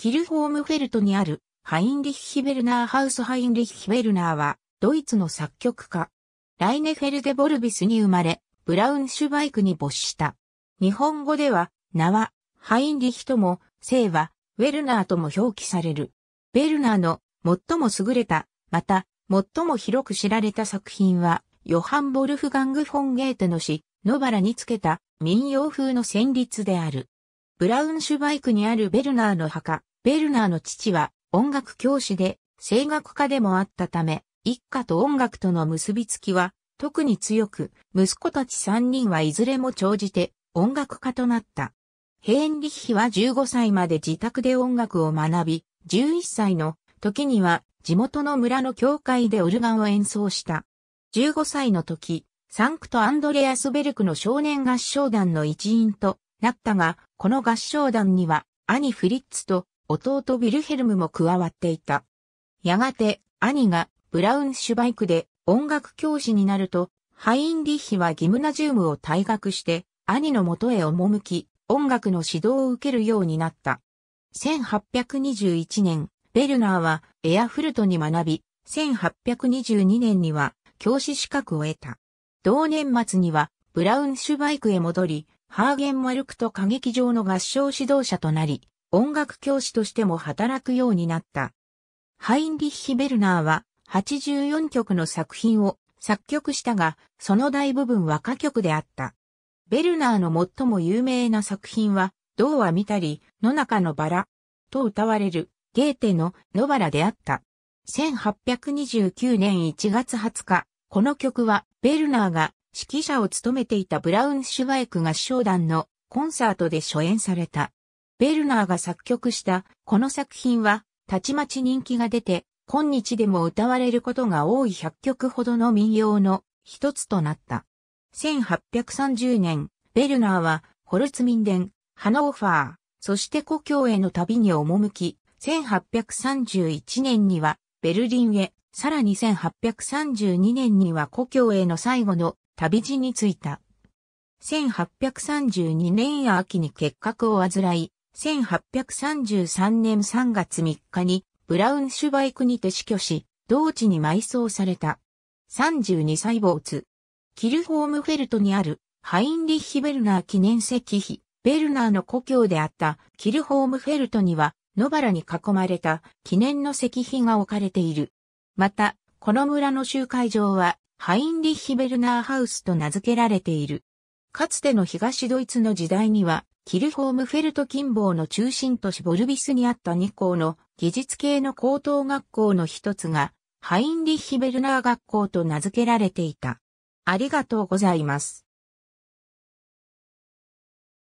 キルホームフェルトにあるハインリッヒ・ベルナー・ハウス・ハインリッヒ・ベルナーは、ドイツの作曲家。ライネフェルデ・ボルビスに生まれ、ブラウンシュバイクに没した。日本語では、名は、ハインリヒとも、姓は、ウェルナーとも表記される。ベルナーの最も優れた、また、最も広く知られた作品は、ヨハン・ボルフガング・フォン・ゲーテの詩、野ラにつけた民謡風の旋律である。ブラウンシュバイクにあるベルナーの墓、ベルナーの父は音楽教師で声楽家でもあったため、一家と音楽との結びつきは特に強く、息子たち三人はいずれも長じて音楽家となった。ヘインリッヒは15歳まで自宅で音楽を学び、11歳の時には地元の村の教会でオルガンを演奏した。15歳の時、サンクトアンドレアスベルクの少年合唱団の一員となったが、この合唱団には兄フリッツと弟ヴィルヘルムも加わっていた。やがて、兄がブラウンシュバイクで音楽教師になると、ハインリッヒはギムナジウムを退学して、兄の元へ赴き、音楽の指導を受けるようになった。1821年、ベルナーはエアフルトに学び、1822年には教師資格を得た。同年末にはブラウンシュバイクへ戻り、ハーゲンマルクと歌劇場の合唱指導者となり、音楽教師としても働くようになった。ハインリッヒ・ベルナーは84曲の作品を作曲したが、その大部分は歌曲であった。ベルナーの最も有名な作品は、銅は見たり、野中のバラ、と歌われる、ゲーテの野バラであった。1829年1月20日、この曲は、ベルナーが指揮者を務めていたブラウンシュバイク合唱団のコンサートで初演された。ベルナーが作曲したこの作品はたちまち人気が出て今日でも歌われることが多い100曲ほどの民謡の一つとなった。1830年、ベルナーはホルツミンデン、ハノーファー、そして故郷への旅に赴き、1831年にはベルリンへ、さらに1832年には故郷への最後の旅路に着いた。1832年秋に結核を患い、1833年3月3日にブラウンシュバイクにて死去し、同地に埋葬された。32歳没。キルホームフェルトにあるハインリッヒ・ベルナー記念石碑。ベルナーの故郷であったキルホームフェルトには野原に囲まれた記念の石碑が置かれている。また、この村の集会場はハインリッヒ・ベルナーハウスと名付けられている。かつての東ドイツの時代には、キルホームフェルト近傍の中心都市ボルビスにあった2校の技術系の高等学校の一つが、ハインリッヒベルナー学校と名付けられていた。ありがとうございます。